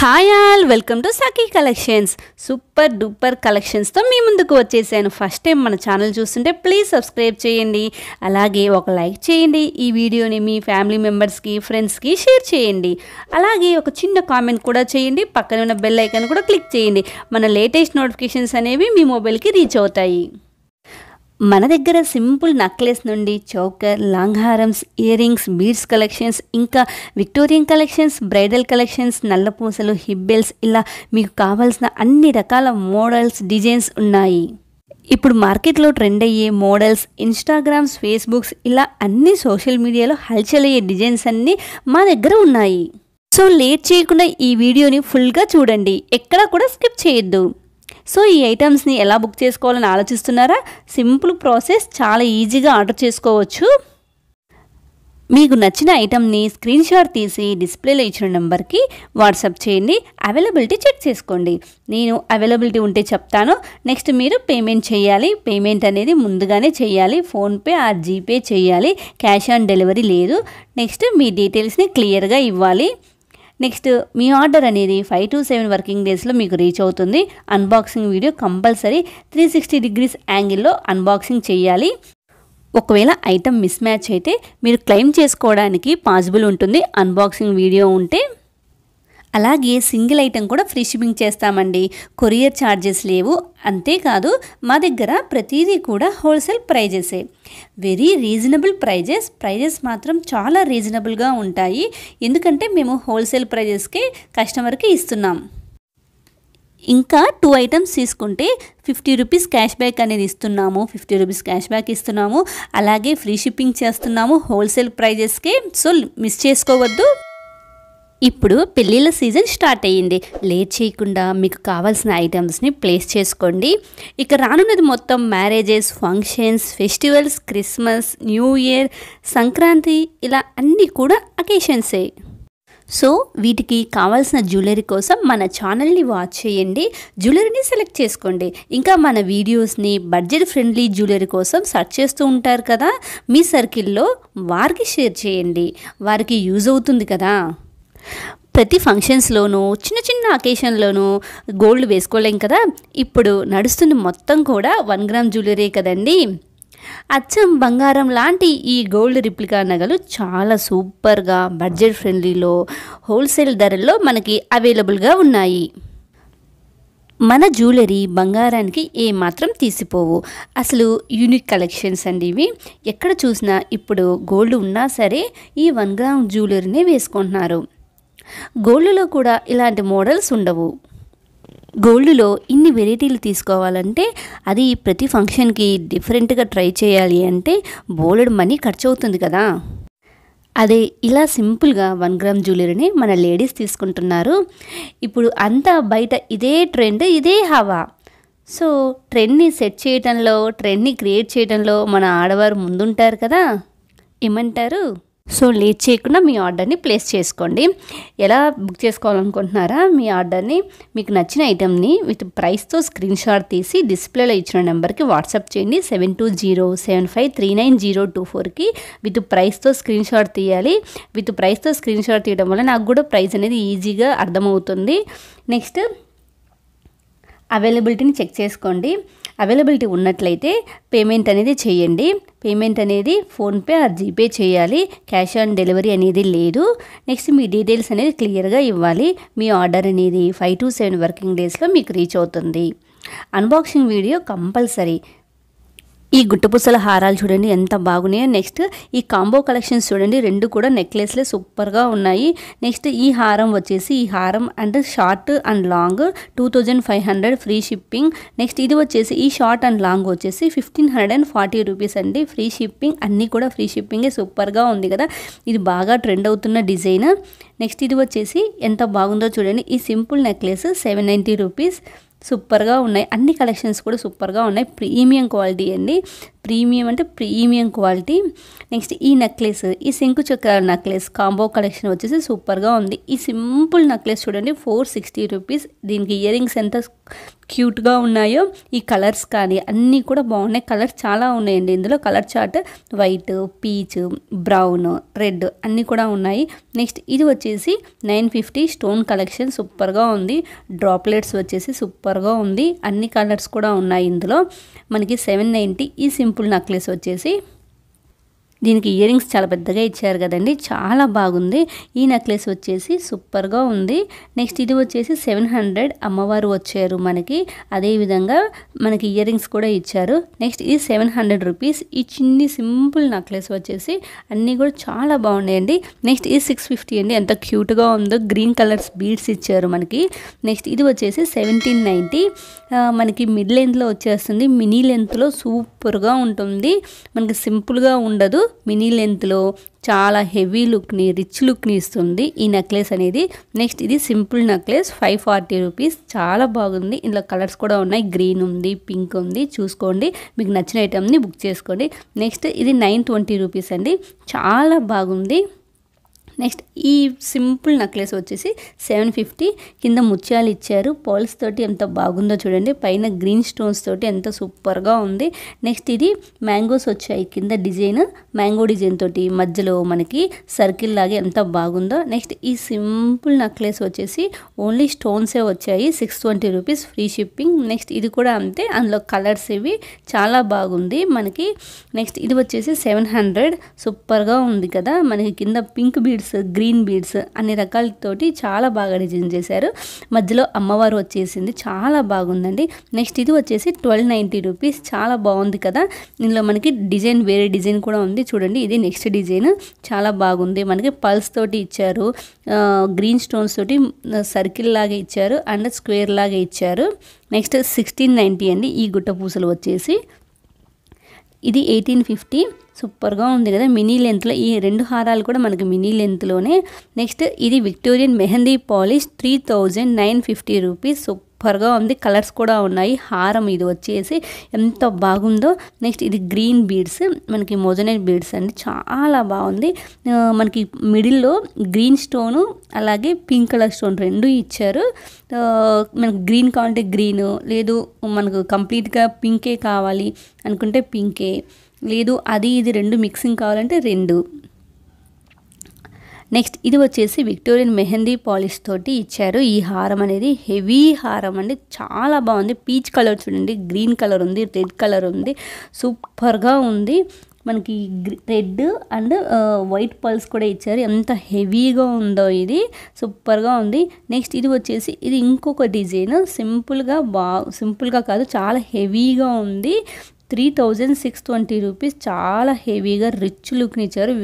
hi all welcome to Sakhi collections super duper కలెక్షన్స్తో మీ ముందుకు వచ్చేసాను ఫస్ట్ టైం మన ఛానల్ చూస్తుంటే ప్లీజ్ సబ్స్క్రైబ్ చేయండి అలాగే ఒక లైక్ చేయండి ఈ వీడియోని మీ ఫ్యామిలీ మెంబర్స్కి ఫ్రెండ్స్కి షేర్ చేయండి అలాగే ఒక చిన్న కామెంట్ కూడా చేయండి పక్కన ఉన్న బెల్ ఐకాన్ కూడా క్లిక్ చేయండి మన లేటెస్ట్ నోటిఫికేషన్స్ అనేవి మీ మొబైల్కి రీచ్ అవుతాయి మన దగ్గర సింపుల్ నక్లెస్ నుండి చౌకర్ లాంగ్ హారమ్స్ ఇయర్ రింగ్స్ బీడ్స్ కలెక్షన్స్ ఇంకా విక్టోరియన్ కలెక్షన్స్ బ్రైడల్ కలెక్షన్స్ నల్లపూసలు హిబ్బెల్స్ ఇలా మీకు కావాల్సిన అన్ని రకాల మోడల్స్ డిజైన్స్ ఉన్నాయి ఇప్పుడు మార్కెట్లో ట్రెండ్ అయ్యే మోడల్స్ ఇన్స్టాగ్రామ్స్ ఫేస్బుక్స్ ఇలా అన్ని సోషల్ మీడియాలో హల్చల్ అయ్యే డిజైన్స్ అన్నీ మా దగ్గర ఉన్నాయి సో లేట్ చేయకుండా ఈ వీడియోని ఫుల్గా చూడండి ఎక్కడా కూడా స్కిప్ చేయొద్దు సో ఈ ఐటమ్స్ని ఎలా బుక్ చేసుకోవాలని ఆలోచిస్తున్నారా సింపుల్ ప్రాసెస్ చాలా ఈజీగా ఆర్డర్ చేసుకోవచ్చు మీకు నచ్చిన ఐటమ్ని స్క్రీన్ షాట్ తీసి డిస్ప్లేలో ఇచ్చిన నెంబర్కి వాట్సాప్ చేయండి అవైలబిలిటీ చెక్ చేసుకోండి నేను అవైలబిలిటీ ఉంటే చెప్తాను నెక్స్ట్ మీరు పేమెంట్ చేయాలి పేమెంట్ అనేది ముందుగానే చేయాలి ఫోన్పే ఆర్ జీపే చేయాలి క్యాష్ ఆన్ డెలివరీ లేదు నెక్స్ట్ మీ డీటెయిల్స్ని క్లియర్గా ఇవ్వాలి నెక్స్ట్ మీ ఆర్డర్ అనేది ఫైవ్ టు సెవెన్ వర్కింగ్ డేస్లో మీకు రీచ్ అవుతుంది unboxing video compulsory three sixty degrees యాంగిల్లో అన్బాక్సింగ్ చేయాలి ఒకవేళ ఐటమ్ మిస్ మ్యాచ్ అయితే మీరు క్లెయిమ్ చేసుకోవడానికి పాసిబుల్ ఉంటుంది అన్బాక్సింగ్ వీడియో ఉంటే అలాగే సింగిల్ ఐటెం కూడా ఫ్రీ షిప్పింగ్ చేస్తామండి కొరియర్ ఛార్జెస్ లేవు అంతేకాదు మా దగ్గర ప్రతిదీ కూడా హోల్సేల్ ప్రైజెసే వెరీ రీజనబుల్ ప్రైజెస్ ప్రైజెస్ మాత్రం చాలా రీజనబుల్గా ఉంటాయి ఎందుకంటే మేము హోల్సేల్ ప్రైజెస్కే కస్టమర్కి ఇస్తున్నాం ఇంకా టూ ఐటమ్స్ తీసుకుంటే ఫిఫ్టీ రూపీస్ క్యాష్ బ్యాక్ అనేది ఇస్తున్నాము ఫిఫ్టీ రూపీస్ క్యాష్ బ్యాక్ ఇస్తున్నాము అలాగే ఫ్రీ షిప్పింగ్ చేస్తున్నాము హోల్సేల్ ప్రైజెస్కే సో మిస్ చేసుకోవద్దు ఇప్పుడు పెళ్ళిళ్ళ సీజన్ స్టార్ట్ అయ్యింది లేట్ చేయకుండా మీకు కావాల్సిన ఐటమ్స్ని ప్లేస్ చేసుకోండి ఇక రానున్నది మొత్తం marriages functions festivals Christmas new year Sankranti ఇలా అన్నీ కూడా అకేషన్సే సో వీటికి కావాల్సిన జ్యువెలరీ కోసం మన ఛానల్ని వాచ్ చేయండి జ్యువెలరీని సెలెక్ట్ చేసుకోండి ఇంకా మన వీడియోస్ని బడ్జెట్ ఫ్రెండ్లీ జ్యువెలరీ కోసం సెర్చ్ చేస్తూ ఉంటారు కదా మీ సర్కిల్లో వారికి షేర్ చేయండి వారికి యూజ్ అవుతుంది కదా ప్రతి ఫంక్షన్స్లోనూ చిన్న చిన్న అకేషన్లోనూ గోల్డ్ వేసుకోలేం కదా ఇప్పుడు నడుస్తున్న మొత్తం కూడా వన్ గ్రామ్ జ్యువెలరీ కదండి అచ్చం బంగారం లాంటి ఈ గోల్డ్ రిప్లికా నగలు చాలా సూపర్గా బడ్జెట్ ఫ్రెండ్లీలో హోల్సేల్ ధరల్లో మనకి అవైలబుల్గా ఉన్నాయి మన జ్యువెలరీ బంగారానికి ఏమాత్రం తీసిపోవు అసలు యూనిక్ కలెక్షన్స్ అండి ఇవి ఎక్కడ చూసినా ఇప్పుడు గోల్డ్ ఉన్నా సరే ఈ వన్ గ్రామ్ జ్యువెలరీనే వేసుకుంటున్నారు గోల్డ్లో కూడా ఇలాంటి మోడల్స్ ఉండవు గోల్డ్లో ఇన్ని వెరైటీలు తీసుకోవాలంటే అది ప్రతి ఫంక్షన్కి డిఫరెంట్గా ట్రై చేయాలి అంటే బోల్డ్ మనీ ఖర్చు అవుతుంది కదా అదే ఇలా సింపుల్గా వన్ గ్రామ్ జ్యువెలరీని మన లేడీస్ తీసుకుంటున్నారు ఇప్పుడు అంతా బయట ఇదే ట్రెండ్ ఇదే హవా సో ట్రెండ్ని సెట్ చేయడంలో ట్రెండ్ని క్రియేట్ చేయడంలో మన ఆడవారు ముందుంటారు కదా ఏమంటారు సో లేట్ చేయకుండా మీ ఆర్డర్ని ప్లేస్ చేసుకోండి ఎలా బుక్ చేసుకోవాలనుకుంటున్నారా మీ ఆర్డర్ని మీకు నచ్చిన ఐటెంని విత్ ప్రైస్తో స్క్రీన్ షాట్ తీసి డిస్ప్లేలో ఇచ్చిన నెంబర్కి వాట్సాప్ చేయండి seven two zero seven five three nine zero two ఫోర్కి విత్ ప్రైస్తో స్క్రీన్ షాట్ తీయాలి విత్ ప్రైస్తో స్క్రీన్ షాట్ తీయడం వల్ల నాకు కూడా ప్రైస్ అనేది ఈజీగా అర్థమవుతుంది నెక్స్ట్ అవైలబిలిటీని చెక్ చేసుకోండి అవైలబిలిటీ ఉన్నట్లయితే పేమెంట్ అనేది చేయండి పేమెంట్ అనేది ఫోన్పే ఆర్ జీపే చేయాలి క్యాష్ ఆన్ డెలివరీ అనేది లేదు నెక్స్ట్ మీ డీటెయిల్స్ అనేది క్లియర్గా ఇవ్వాలి మీ ఆర్డర్ అనేది ఫైవ్ టు సెవెన్ వర్కింగ్ డేస్లో మీకు రీచ్ అవుతుంది అన్బాక్సింగ్ వీడియో కంపల్సరీ ఈ గుట్టపుసల హారాలు చూడండి ఎంత బాగున్నాయో నెక్స్ట్ ఈ కాంబో కలెక్షన్స్ చూడండి రెండు కూడా నెక్లెస్లే సూపర్గా ఉన్నాయి నెక్స్ట్ ఈ హారం వచ్చేసి ఈ హారం and short and long two thousand five hundred free shipping next ఇది వచ్చేసి ఈ షార్ట్ అండ్ లాంగ్ వచ్చేసి fifteen hundred and forty rupees అండి ఫ్రీ షిప్పింగ్ అన్నీ కూడా ఫ్రీ షిప్పింగే సూపర్గా ఉంది కదా ఇది బాగా ట్రెండ్ అవుతున్న డిజైన్ నెక్స్ట్ ఇది వచ్చేసి ఎంత బాగుందో చూడండి ఈ simple necklace seven ninety rupees సూపర్గా ఉన్నాయి అన్ని కలెక్షన్స్ కూడా సూపర్గా ఉన్నాయి ప్రీమియం క్వాలిటీ అండి ప్రీమియం అంటే ప్రీమియం క్వాలిటీ నెక్స్ట్ ఈ నెక్లెస్ ఈ శంకు చక్ర నెక్లెస్ కాంబో కలెక్షన్ వచ్చేసి సూపర్గా ఉంది ఈ సింపుల్ నెక్లెస్ చూడండి ఫోర్ సిక్స్టీ రూపీస్ దీనికి ఇయర్ రింగ్స్ ఎంత క్యూట్గా ఉన్నాయో ఈ కలర్స్ కానీ అన్నీ కూడా బాగున్నాయి కలర్స్ చాలా ఉన్నాయండి ఇందులో colour chart white peach brown red అన్నీ కూడా ఉన్నాయి నెక్స్ట్ ఇది వచ్చేసి నైన్ ఫిఫ్టీ స్టోన్ కలెక్షన్ సూపర్గా ఉంది డ్రాప్లెట్స్ వచ్చేసి సూపర్గా ఉంది అన్ని కలర్స్ కూడా ఉన్నాయి ఇందులో మనకి సెవెన్ ఈ సింపుల్ సింపుల్ నక్లెస్ వచ్చేసి దీనికి ఇయరింగ్స్ చాలా పెద్దగా ఇచ్చారు కదండి చాలా బాగుంది ఈ నెక్లెస్ వచ్చేసి సూపర్గా ఉంది నెక్స్ట్ ఇది వచ్చేసి సెవెన్ హండ్రెడ్ అమ్మవారు వచ్చారు మనకి అదేవిధంగా మనకి ఇయరింగ్స్ కూడా ఇచ్చారు నెక్స్ట్ ఇది సెవెన్ హండ్రెడ్ రూపీస్ ఈ చిన్ని సింపుల్ నెక్లెస్ వచ్చేసి అన్నీ కూడా చాలా బాగున్నాయండి నెక్స్ట్ ఇది సిక్స్ ఫిఫ్టీ అండి ఎంత క్యూట్గా ఉందో గ్రీన్ కలర్స్ బీడ్స్ ఇచ్చారు మనకి నెక్స్ట్ ఇది వచ్చేసి సెవెంటీన్ నైంటీ మనకి మిడ్ లెంత్లో వచ్చేస్తుంది మినీ లెంత్లో సూపర్గా ఉంటుంది మనకి సింపుల్గా ఉండదు మినీ లెంత్లో చాలా హెవీ లుక్ని రిచ్ లుక్ని ఇస్తుంది ఈ నెక్లెస్ అనేది నెక్స్ట్ ఇది simple necklace five forty rupees చాలా బాగుంది ఇందులో కలర్స్ కూడా ఉన్నాయి గ్రీన్ ఉంది పింక్ ఉంది చూసుకోండి మీకు నచ్చిన ఐటమ్ని బుక్ చేసుకోండి నెక్స్ట్ ఇది నైన్ ట్వంటీ రూపీస్ అండి చాలా బాగుంది నెక్స్ట్ ఈ సింపుల్ నెక్లెస్ వచ్చేసి సెవెన్ ఫిఫ్టీ కింద ముత్యాలు ఇచ్చారు పర్ల్స్ తోటి ఎంత బాగుందో చూడండి పైన గ్రీన్ స్టోన్స్ తోటి ఎంత సూపర్గా ఉంది నెక్స్ట్ ఇది మ్యాంగోస్ వచ్చాయి కింద డిజైన్ మ్యాంగో డిజైన్ తోటి మధ్యలో మనకి సర్కిల్ లాగే ఎంత బాగుందో నెక్స్ట్ ఈ సింపుల్ నెక్లెస్ వచ్చేసి ఓన్లీ స్టోన్సే వచ్చాయి six twenty rupees free shipping next ఇది కూడా అంతే అందులో కలర్స్ ఇవి చాలా బాగుంది మనకి నెక్స్ట్ ఇది వచ్చేసి సెవెన్ హండ్రెడ్ సూపర్గా ఉంది కదా మనకి కింద pink beads beads green beads అన్ని రకాలతోటి చాలా బాగా డిజైన్ చేశారు మధ్యలో అమ్మవారు వచ్చేసింది చాలా బాగుందండి నెక్స్ట్ ఇది వచ్చేసి ట్వెల్వ్ నైంటీ రూపీస్ చాలా బాగుంది కదా ఇందులో మనకి డిజైన్ వేరే డిజైన్ కూడా ఉంది చూడండి ఇది నెక్స్ట్ డిజైన్ చాలా బాగుంది మనకి పల్స్ తోటి ఇచ్చారు గ్రీన్ స్టోన్స్ తోటి సర్కిల్ లాగా ఇచ్చారు అండ్ స్క్వేర్ లాగా ఇచ్చారు నెక్స్ట్ సిక్స్టీన్ నైంటీ అండి ఈ గుట్ట పూసలు వచ్చేసి ఇది ఎయిటీన్ ఫిఫ్టీ సూపర్గా ఉంది కదా మినీ లెంత్లో ఈ రెండు హారాలు కూడా మనకి మినీ లెంత్లోనే నెక్స్ట్ ఇది Victorian mehndi polish three thousand nine fifty rupees సూపర్గా ఉంది కలర్స్ కూడా ఉన్నాయి హారం ఇది వచ్చేసి ఎంత బాగుందో నెక్స్ట్ ఇది గ్రీన్ బీడ్స్ మనకి మొజనైట్ బీడ్స్ అండి చాలా బాగుంది మనకి మిడిల్లో గ్రీన్ స్టోను అలాగే పింక్ కలర్ స్టోన్ రెండు ఇచ్చారు మనకి గ్రీన్ కావాలంటే గ్రీను లేదు మనకు కంప్లీట్గా పింకే కావాలి అనుకుంటే పింకే లేదు అది ఇది రెండు మిక్సింగ్ కావాలంటే రెండు నెక్స్ట్ ఇది వచ్చేసి విక్టోరియన్ మెహందీ పాలిష్ తోటి ఇచ్చారు ఈ హారం అనేది హెవీ హారం అండి చాలా బాగుంది పీచ్ కలర్ చూడండి గ్రీన్ కలర్ ఉంది రెడ్ కలర్ ఉంది సూపర్గా ఉంది మనకి రెడ్ అండ్ వైట్ పల్స్ కూడా ఇచ్చారు ఎంత హెవీగా ఉందో ఇది సూపర్గా ఉంది నెక్స్ట్ ఇది వచ్చేసి ఇది ఇంకొక డిజైన్ సింపుల్గా బా సింపుల్గా కాదు చాలా హెవీగా ఉంది three thousand six twenty rupees చాలా హెవీగా రిచ్ లుక్ని ఇచ్చారు